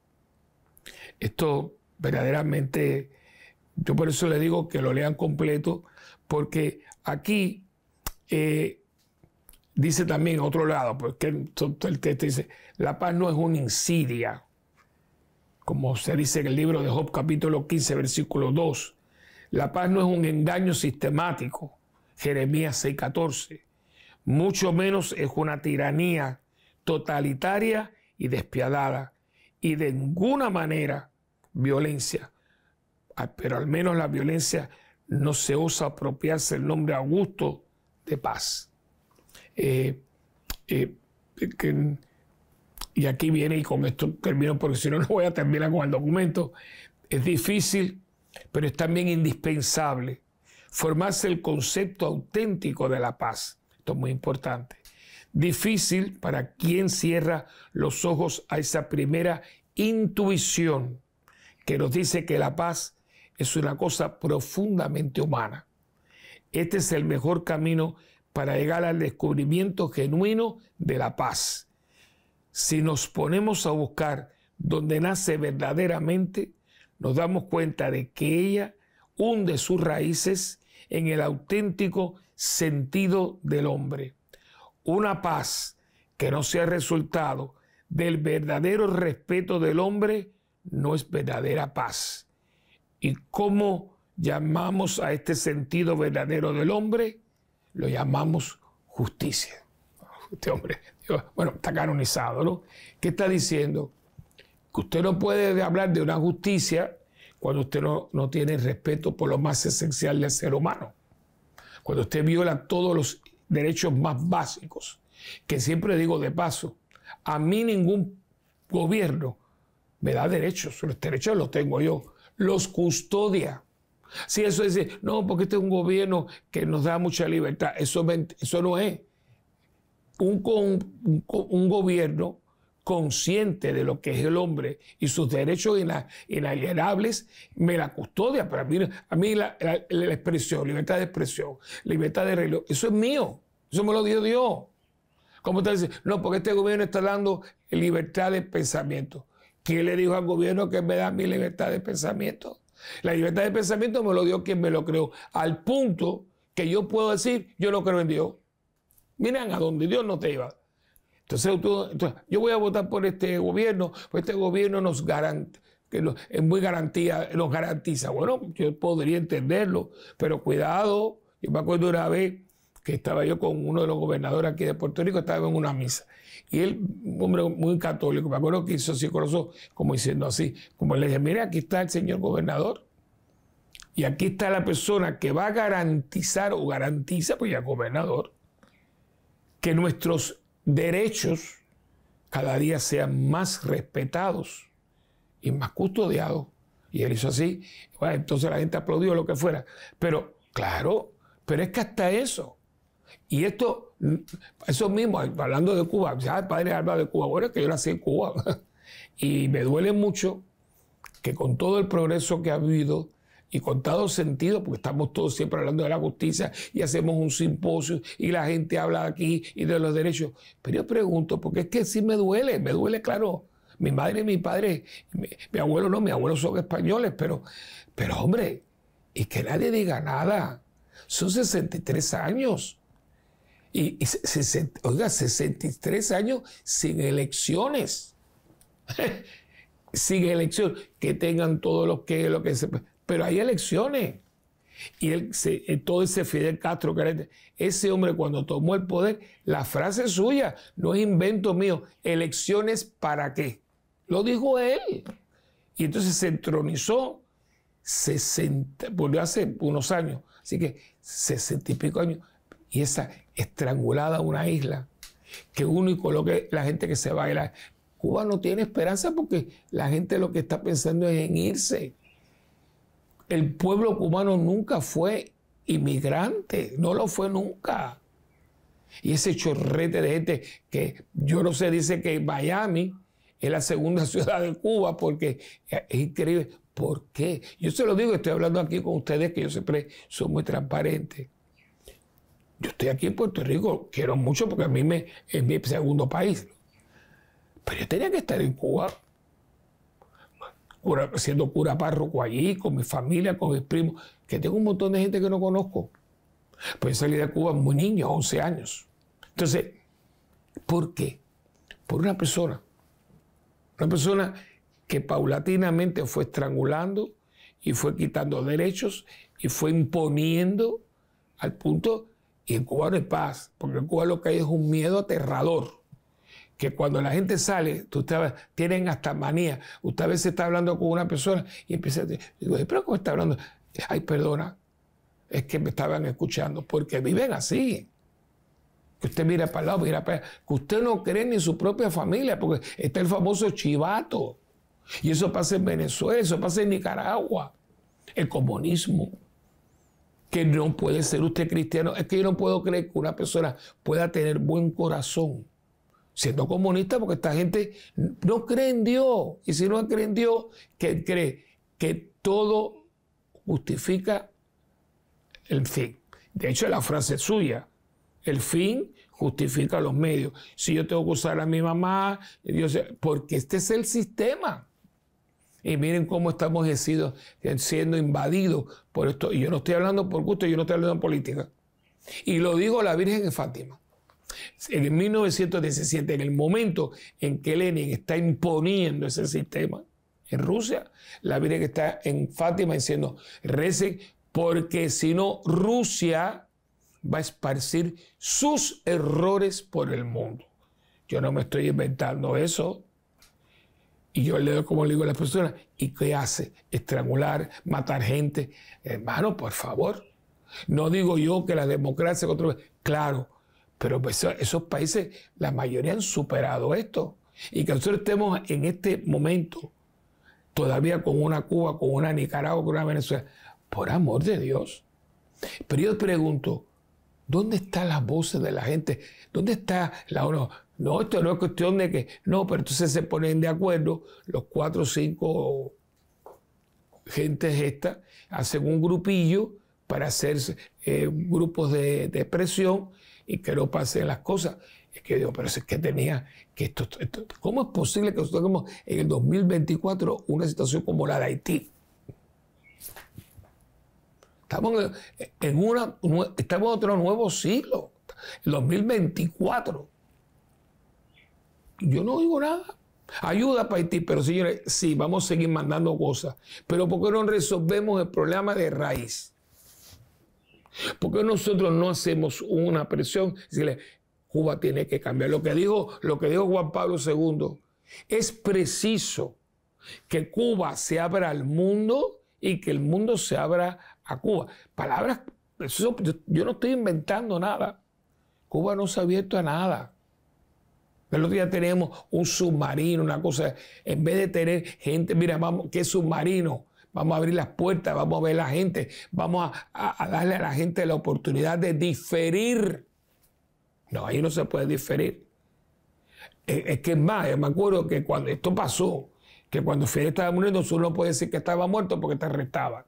Esto verdaderamente, yo por eso le digo que lo lean completo, porque aquí eh, Dice también, otro lado, porque pues, el texto dice, la paz no es una insidia, como se dice en el libro de Job capítulo 15, versículo 2. La paz no es un engaño sistemático, Jeremías 6:14, mucho menos es una tiranía totalitaria y despiadada, y de ninguna manera violencia, ah, pero al menos la violencia no se osa apropiarse el nombre augusto de paz. Eh, eh, y aquí viene, y con esto termino, porque si no, no voy a terminar con el documento, es difícil, pero es también indispensable formarse el concepto auténtico de la paz. Esto es muy importante. Difícil para quien cierra los ojos a esa primera intuición que nos dice que la paz es una cosa profundamente humana. Este es el mejor camino para llegar al descubrimiento genuino de la paz. Si nos ponemos a buscar donde nace verdaderamente, nos damos cuenta de que ella hunde sus raíces en el auténtico sentido del hombre. Una paz que no sea resultado del verdadero respeto del hombre no es verdadera paz. ¿Y cómo llamamos a este sentido verdadero del hombre? lo llamamos justicia. Este hombre, bueno, está canonizado, ¿no? ¿Qué está diciendo? Que usted no puede hablar de una justicia cuando usted no, no tiene respeto por lo más esencial del ser humano. Cuando usted viola todos los derechos más básicos, que siempre digo de paso, a mí ningún gobierno me da derechos, los derechos los tengo yo, los custodia. Si eso es no, porque este es un gobierno que nos da mucha libertad, eso, no es. Un, gobierno consciente de lo que es el hombre y sus derechos inalienables, me la custodia. Para mí, a mí la, expresión, libertad de expresión, libertad de religión, eso es mío, eso me lo dio Dios. ¿Cómo te dice? No, porque este gobierno está dando libertad de pensamiento. ¿Quién le dijo al gobierno que me da mi libertad de pensamiento? La libertad de pensamiento me lo dio quien me lo creó, al punto que yo puedo decir, yo no creo en Dios. Miren a donde Dios no te iba. Entonces, yo voy a votar por este gobierno, porque este gobierno nos que es muy garantía, nos garantiza. Bueno, yo podría entenderlo, pero cuidado. Yo me acuerdo una vez que estaba yo con uno de los gobernadores aquí de Puerto Rico, estaba en una misa. Y él, hombre muy católico, me acuerdo que hizo así como diciendo así, como le dije, mire, aquí está el señor gobernador. Y aquí está la persona que va a garantizar o garantiza, pues ya gobernador, que nuestros derechos cada día sean más respetados y más custodiados. Y él hizo así, entonces la gente aplaudió lo que fuera. Pero, claro, pero es que hasta eso, y esto, eso mismo, hablando de Cuba, ya el padre habla de Cuba, bueno, es que yo nací en Cuba. y me duele mucho que con todo el progreso que ha habido y con todo sentido, porque estamos todos siempre hablando de la justicia y hacemos un simposio y la gente habla aquí y de los derechos. Pero yo pregunto, porque es que sí me duele, me duele, claro. Mi madre y mi padre, mi, abuelo no, mi abuelos son españoles, pero, pero hombre, y que nadie diga nada. Son 63 años. Y, se, oiga, 63 años sin elecciones. sin elecciones. Que tengan todos los que, lo que se. Pero hay elecciones. Y eh, todo ese Fidel Castro, este, ese hombre cuando tomó el poder, la frase suya, no es invento mío, elecciones para qué. Lo dijo él. Y entonces se entronizó 60, volvió hace unos años, así que 60 y pico años. Y esa, estrangulada una isla, que uno y coloque la gente que se va a Cuba no tiene esperanza porque la gente lo que está pensando es en irse. El pueblo cubano nunca fue inmigrante, no lo fue nunca. Y ese chorrete de gente que yo no sé, dice que Miami es la segunda ciudad de Cuba porque es increíble. ¿Por qué? Yo se lo digo, estoy hablando aquí con ustedes que yo siempre soy muy transparente. Yo estoy aquí en Puerto Rico, quiero mucho porque a mí me, es mi segundo país. Pero yo tenía que estar en Cuba, siendo cura párroco allí, con mi familia, con mis primos, que tengo un montón de gente que no conozco. Pues salí de Cuba muy niño, 11 años. Entonces, ¿por qué? Por una persona. Una persona que paulatinamente fue estrangulando y fue quitando derechos y fue imponiendo al punto y en Cuba no hay paz, porque en Cuba lo que hay es un miedo aterrador. Que cuando la gente sale, ustedes tienen hasta manía. Usted a veces está hablando con una persona y empieza a decir, pero ¿cómo está hablando? Ay, perdona, es que me estaban escuchando, porque viven así. Que usted mira para el lado, mira para allá. Que usted no cree ni en su propia familia, porque está el famoso chivato. Y eso pasa en Venezuela, eso pasa en Nicaragua. El comunismo que no puede ser usted cristiano. Es que yo no puedo creer que una persona pueda tener buen corazón siendo comunista, porque esta gente no cree en Dios. Y si no cree en Dios, que cree que todo justifica el fin. De hecho, la frase es suya. El fin justifica los medios. Si yo tengo que usar a mi mamá, Dios, porque este es el sistema. Y miren cómo estamos siendo, invadidos por esto. Y yo no estoy hablando por gusto, yo no estoy hablando en política. Y lo digo la Virgen de Fátima. En 1917, en el momento en que Lenin está imponiendo ese sistema en Rusia, la Virgen está en Fátima diciendo, recen porque si no, Rusia va a esparcir sus errores por el mundo. Yo no me estoy inventando eso. Y yo le doy como le digo a las personas, ¿y qué hace? Estrangular, matar gente. Hermano, por favor. No digo yo que la democracia vez Claro, pero esos países, la mayoría han superado esto. Y que nosotros estemos en este momento todavía con una Cuba, con una Nicaragua, con una Venezuela. Por amor de Dios. Pero yo pregunto, ¿dónde están las voces de la gente? ¿Dónde está la ONU? No, esto no es cuestión de que, no, pero entonces se ponen de acuerdo los cuatro o cinco gentes estas, hacen un grupillo para hacer eh, grupos de, presión y que no pasen las cosas. Es que digo, pero es que tenía que esto, ¿cómo es posible que nosotros tengamos en el 2024 una situación como la de Haití? Estamos en, una, estamos en otro nuevo siglo, el 2024. Yo no digo nada. Ayuda para Haití, pero señores, sí, vamos a seguir mandando cosas. Pero ¿por qué no resolvemos el problema de raíz? ¿Por qué nosotros no hacemos una presión? Decirle, Cuba tiene que cambiar. Lo que dijo, lo que dijo Juan Pablo II, es preciso que Cuba se abra al mundo y que el mundo se abra a Cuba. Palabras, yo no estoy inventando nada. Cuba no se ha abierto a nada. El otro día tenemos un submarino, una cosa. En vez de tener gente, mira, vamos, ¿qué submarino? Vamos a abrir las puertas, vamos a ver a la gente, vamos a, darle a la gente la oportunidad de diferir. No, ahí no se puede diferir. E, es, que es más, yo me acuerdo que cuando esto pasó, que cuando Fidel estaba muriendo, uno no puede decir que estaba muerto porque te arrestaban.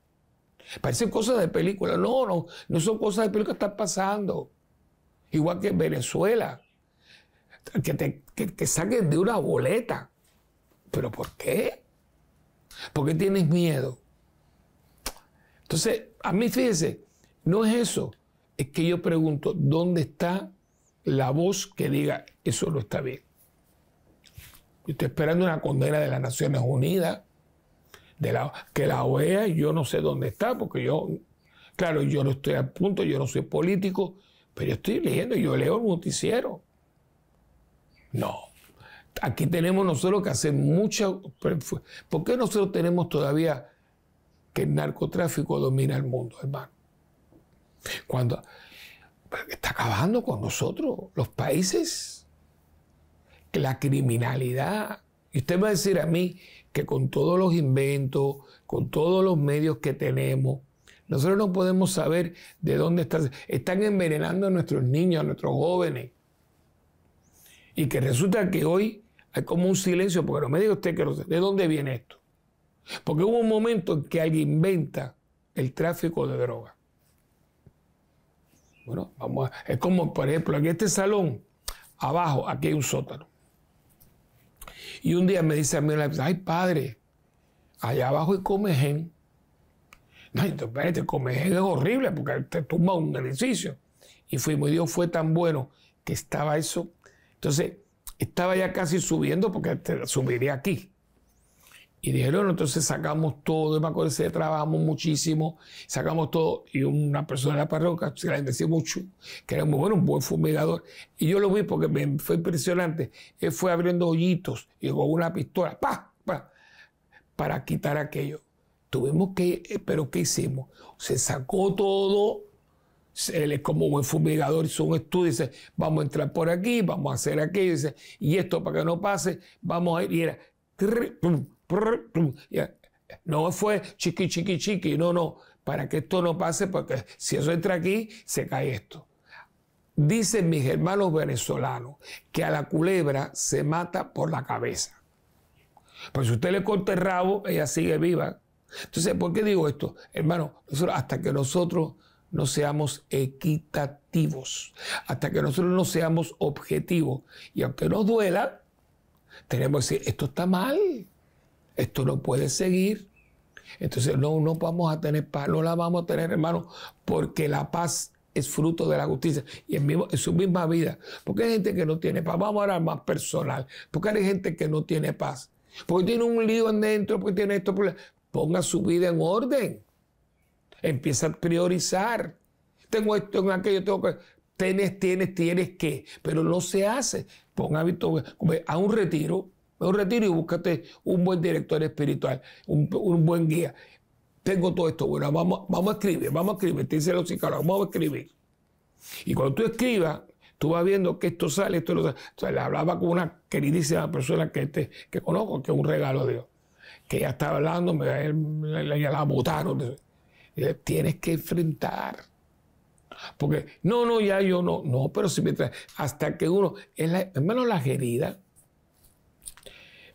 Parecen cosas de película. No, no, no son cosas de película que están pasando. Igual que en Venezuela que te, que saquen de una boleta. ¿Pero por qué? ¿Por qué tienes miedo? Entonces, a mí fíjese, no es eso. Es que yo pregunto, ¿dónde está la voz que diga eso no está bien? Yo estoy esperando una condena de las Naciones Unidas, de la, que la OEA, yo no sé dónde está, porque yo, claro, yo no estoy al punto, yo no soy político, pero yo estoy leyendo, yo leo el noticiero. No. Aquí tenemos nosotros que hacer mucho. ¿Por qué nosotros tenemos todavía que el narcotráfico domina el mundo, hermano? Cuando está acabando con nosotros, los países, la criminalidad. Y usted va a decir a mí que con todos los inventos, con todos los medios que tenemos, nosotros no podemos saber de dónde están. Están envenenando a nuestros niños, a nuestros jóvenes. Y que resulta que hoy hay como un silencio, porque no me diga usted que no sé, ¿de dónde viene esto? Porque hubo un momento en que alguien inventa el tráfico de droga Bueno, vamos a, es como, por ejemplo, en este salón, abajo, aquí hay un sótano. Y un día me dice a mí, ay padre, allá abajo hay comején. No, entonces, espérate, comején es horrible porque te tumba un edificio. Y fuimos, y Dios fue tan bueno que estaba eso entonces, estaba ya casi subiendo porque subiría aquí. Y dijeron, entonces sacamos todo, y me acuerdo que trabajamos muchísimo, sacamos todo, y una persona de la parroquia, se la decía mucho, que era muy bueno, un buen fumigador, y yo lo vi porque me, fue impresionante, él fue abriendo hoyitos y con una pistola, ¡pa! ¡pa! para quitar aquello. Tuvimos que, eh, pero ¿qué hicimos? Se sacó todo él es como un fumigador, hizo un estudio, dice, vamos a entrar por aquí, vamos a hacer aquí, dice, y esto para que no pase, vamos a ir, y era, no fue chiqui, chiqui, chiqui, no, no, para que esto no pase, porque si eso entra aquí, se cae esto. Dicen mis hermanos venezolanos que a la culebra se mata por la cabeza. Pues si usted le corta el rabo, ella sigue viva. Entonces, ¿por qué digo esto? Hermano, hasta que nosotros no seamos equitativos, hasta que nosotros no seamos objetivos. Y aunque nos duela, tenemos que decir, esto está mal, esto no puede seguir. Entonces no, no vamos a tener paz, no la vamos a tener, hermano, porque la paz es fruto de la justicia y en, su misma vida. Porque hay gente que no tiene paz. Vamos a hablar más personal. Porque hay gente que no tiene paz. Porque tiene un lío en dentro, porque tiene estos problemas. Ponga su vida en orden. Empieza a priorizar. Tengo esto, tengo aquello, tengo que... Tienes, tienes, tienes que, pero no se hace. Pon hábito a un retiro, a un retiro y búscate un buen director espiritual, un, buen guía. Tengo todo esto, bueno, vamos, vamos a escribir, vamos a escribir, te dice los psicólogos, vamos a escribir. Y cuando tú escribas, tú vas viendo que esto sale, esto lo sale. O sea, le hablaba con una queridísima persona que, que conozco, que es un regalo de Dios, que ya estaba hablando, me, la, la, la botaron tienes que enfrentar. Porque, no, no, ya yo no, no, pero si mientras, hasta que uno, es hermano, las heridas,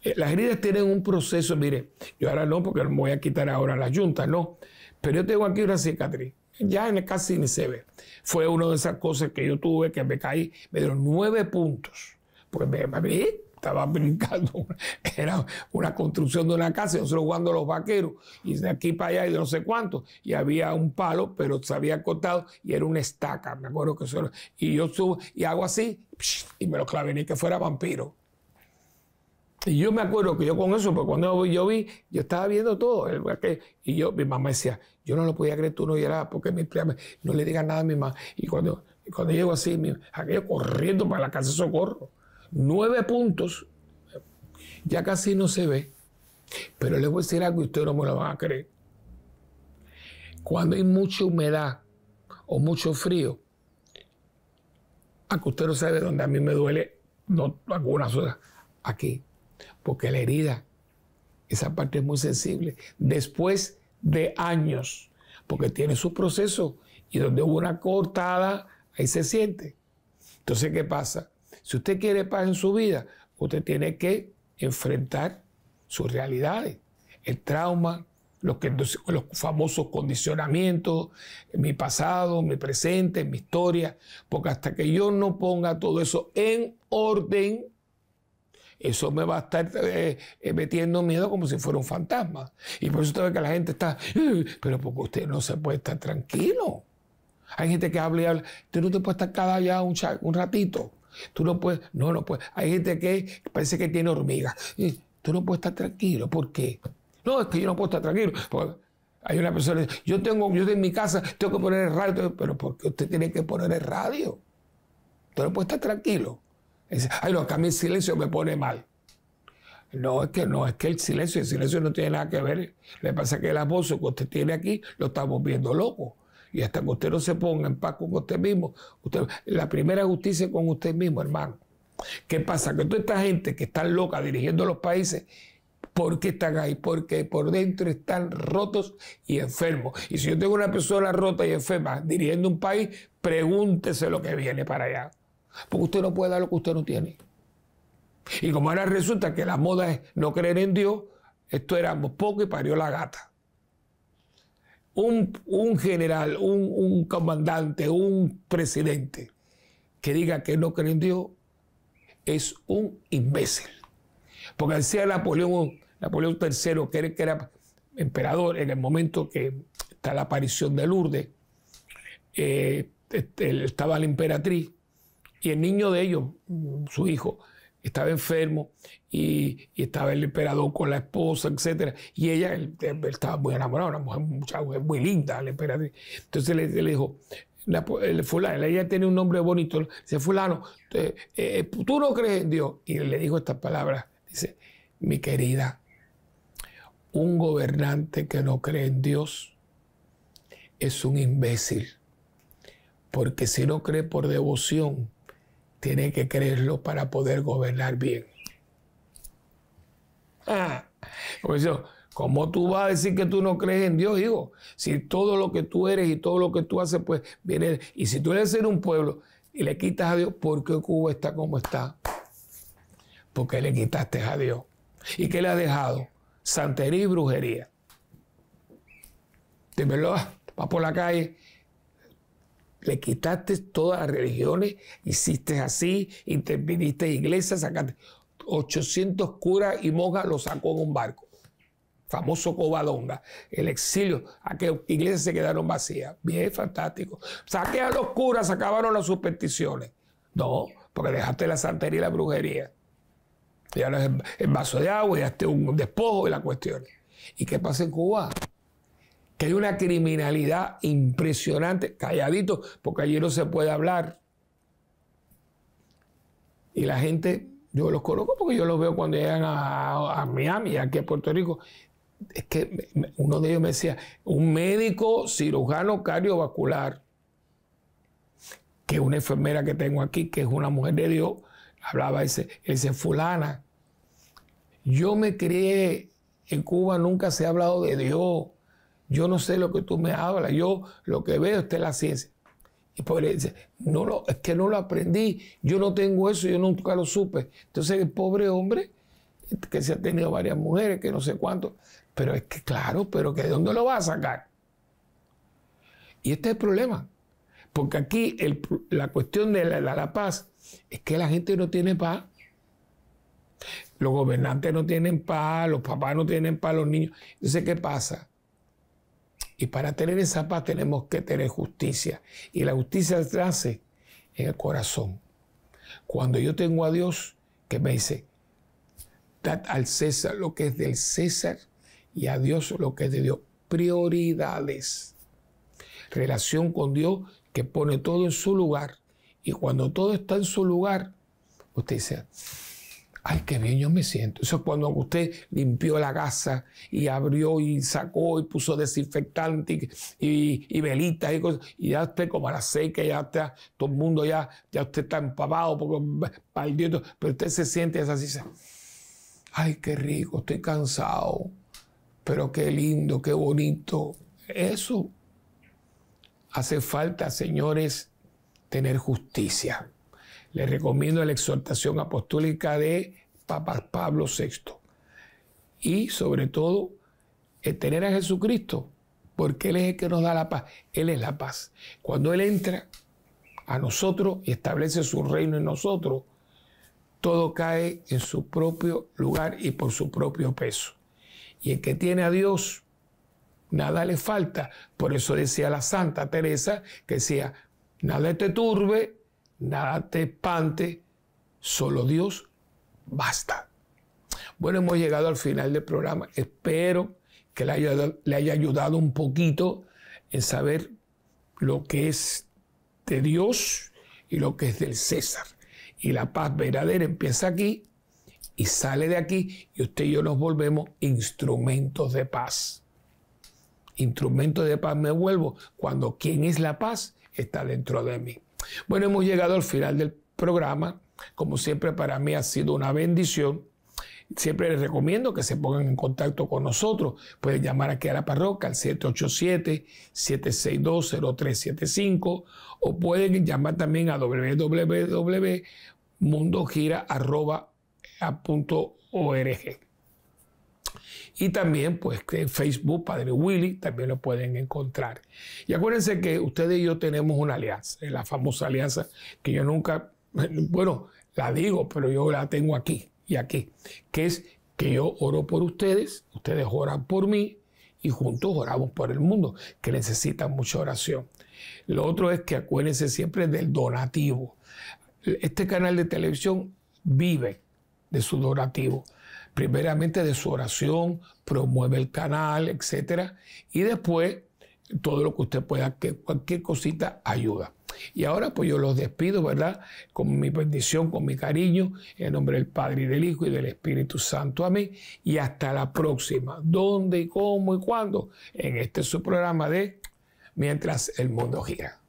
eh, las heridas tienen un proceso, mire, yo ahora no, porque me voy a quitar ahora la yunta, no, pero yo tengo aquí una cicatriz, ya en el casi ni se ve. Fue una de esas cosas que yo tuve, que me caí, me dieron nueve puntos, porque me estaba brincando. Era una construcción de una casa, y nosotros jugando a los vaqueros, y de aquí para allá y de no sé cuánto. Y había un palo, pero se había acotado y era una estaca, me acuerdo que eso era. Y yo subo y hago así, y me lo clavé, ni que fuera vampiro. Y yo me acuerdo que yo con eso, porque cuando yo vi, yo estaba viendo todo. El, y yo, mi mamá decía, yo no lo podía creer, tú no llorabas, porque mi prima, no le digas nada a mi mamá. Y cuando, cuando llego así, aquello corriendo para la casa de socorro nueve puntos, ya casi no se ve, pero les voy a decir algo y ustedes no me lo van a creer. Cuando hay mucha humedad o mucho frío, aunque usted no sabe dónde a mí me duele, no algunas horas, aquí, porque la herida, esa parte es muy sensible, después de años, porque tiene su proceso y donde hubo una cortada, ahí se siente. Entonces, ¿qué pasa? Si usted quiere paz en su vida, usted tiene que enfrentar sus realidades, el trauma, los, famosos condicionamientos, mi pasado, mi presente, mi historia, porque hasta que yo no ponga todo eso en orden, eso me va a estar eh, eh, metiendo miedo como si fuera un fantasma. Y por eso usted ve que la gente está, eh, pero porque usted no se puede estar tranquilo. Hay gente que habla y habla, usted no te puede estar cada ya un ratito. Tú no puedes, no, no puedes. Hay gente que parece que tiene hormigas. tú no puedes estar tranquilo. ¿Por qué? No, es que yo no puedo estar tranquilo. hay una persona que dice, yo tengo, yo estoy en mi casa tengo que poner el radio. Pero ¿por qué usted tiene que poner el radio? Tú no puedes estar tranquilo. dice, ay, no, que a mí el silencio me pone mal. No, es que no, es que el silencio, el silencio no tiene nada que ver. Le pasa que el abuso que usted tiene aquí lo estamos viendo loco. Y hasta que usted no se ponga en paz con usted mismo, usted, la primera justicia es con usted mismo, hermano. ¿Qué pasa? Que toda esta gente que está loca dirigiendo los países, ¿por qué están ahí? Porque por dentro están rotos y enfermos. Y si yo tengo una persona rota y enferma dirigiendo un país, pregúntese lo que viene para allá. Porque usted no puede dar lo que usted no tiene. Y como ahora resulta que la moda es no creer en Dios, esto éramos poco y parió la gata un, general, un, comandante, un presidente que diga que no cree es un imbécil. Porque decía Napoleón, Napoleón III, que era, que era emperador en el momento que está la aparición de Lourdes, eh, este, estaba la emperatriz y el niño de ellos, su hijo, estaba enfermo y, estaba el emperador con la esposa, etc. Y ella estaba muy enamorada, una mujer, muy linda, la Entonces le, le dijo, ella tiene un nombre bonito, dice fulano, eh, eh, tú no crees en Dios. Y le dijo estas palabras, dice, mi querida, un gobernante que no cree en Dios es un imbécil, porque si no cree por devoción, tiene que creerlo para poder gobernar bien. Ah, ¿cómo tú vas a decir que tú no crees en Dios, hijo? Si todo lo que tú eres y todo lo que tú haces, pues viene. Y si tú eres en un pueblo y le quitas a Dios, ¿por qué Cuba está como está? Porque le quitaste a Dios. ¿Y qué le ha dejado? Santería y brujería. te va vas por la calle le quitaste todas las religiones, hiciste así, interviniste iglesias, sacaste 800 curas y monjas, lo sacó en un barco. Famoso Covadonga, el exilio, aquellas iglesias se quedaron vacías. Bien, fantástico. Saqué a los curas, acabaron las supersticiones. No, porque dejaste la santería y la brujería. Ya no es el vaso de agua, ya un despojo de las cuestiones. ¿Y qué pasa en Cuba? que hay una criminalidad impresionante, calladito, porque allí no se puede hablar. Y la gente, yo los conozco porque yo los veo cuando llegan a, Miami, aquí a Puerto Rico. Es que uno de ellos me decía, un médico cirujano cardiovascular, que es una enfermera que tengo aquí, que es una mujer de Dios, hablaba ese, ese fulana. Yo me crié en Cuba, nunca se ha hablado de Dios yo no sé lo que tú me hablas, yo lo que veo es la ciencia. Y pobre pues dice, no lo, es que no lo aprendí, yo no tengo eso, yo nunca lo supe. Entonces el pobre hombre, que se ha tenido varias mujeres, que no sé cuánto, pero es que claro, pero que de dónde lo va a sacar. Y este es el problema, porque aquí la cuestión de la, la paz es que la gente no tiene paz. Los gobernantes no tienen paz, los papás no tienen paz, los niños. Entonces, ¿qué pasa? Y para tener esa paz tenemos que tener justicia. Y la justicia se hace en el corazón. Cuando yo tengo a Dios que me dice, dad al César lo que es del César y a Dios lo que es de Dios. Prioridades. Relación con Dios que pone todo en su lugar. Y cuando todo está en su lugar, usted dice, ay, qué bien yo me siento. Eso es cuando usted limpió la casa y abrió y sacó y puso desinfectante y, velitas y cosas. Y ya usted como a seca ya está, todo el mundo ya, ya usted está empapado, porque pero usted se siente así, ay, qué rico, estoy cansado, pero qué lindo, qué bonito. Eso hace falta, señores, tener justicia le recomiendo la exhortación apostólica de Papa Pablo VI. Y sobre todo, el eh, tener a Jesucristo, porque Él es el que nos da la paz. Él es la paz. Cuando Él entra a nosotros y establece su reino en nosotros, todo cae en su propio lugar y por su propio peso. Y el que tiene a Dios, nada le falta. Por eso decía la Santa Teresa, que decía, nada te turbe, nada te espante, solo Dios basta. Bueno, hemos llegado al final del programa. Espero que le haya, le haya ayudado un poquito en saber lo que es de Dios y lo que es del César. Y la paz verdadera empieza aquí y sale de aquí y usted y yo nos volvemos instrumentos de paz. Instrumentos de paz me vuelvo cuando quien es la paz está dentro de mí. Bueno, hemos llegado al final del programa. Como siempre, para mí ha sido una bendición. Siempre les recomiendo que se pongan en contacto con nosotros. Pueden llamar aquí a la parroquia al 787-762-0375 o pueden llamar también a www.mundogira.org. Y también, pues, en Facebook, Padre Willy, también lo pueden encontrar. Y acuérdense que ustedes y yo tenemos una alianza, la famosa alianza que yo nunca, bueno, la digo, pero yo la tengo aquí y aquí, que es que yo oro por ustedes, ustedes oran por mí y juntos oramos por el mundo, que necesita mucha oración. Lo otro es que acuérdense siempre del donativo. Este canal de televisión vive de su donativo primeramente de su oración, promueve el canal, etc. Y después todo lo que usted pueda, que cualquier cosita ayuda. Y ahora pues yo los despido, ¿verdad? Con mi bendición, con mi cariño, en nombre del Padre y del Hijo y del Espíritu Santo. Amén. Y hasta la próxima. ¿Dónde, y cómo y cuándo? En este su programa de Mientras el mundo gira.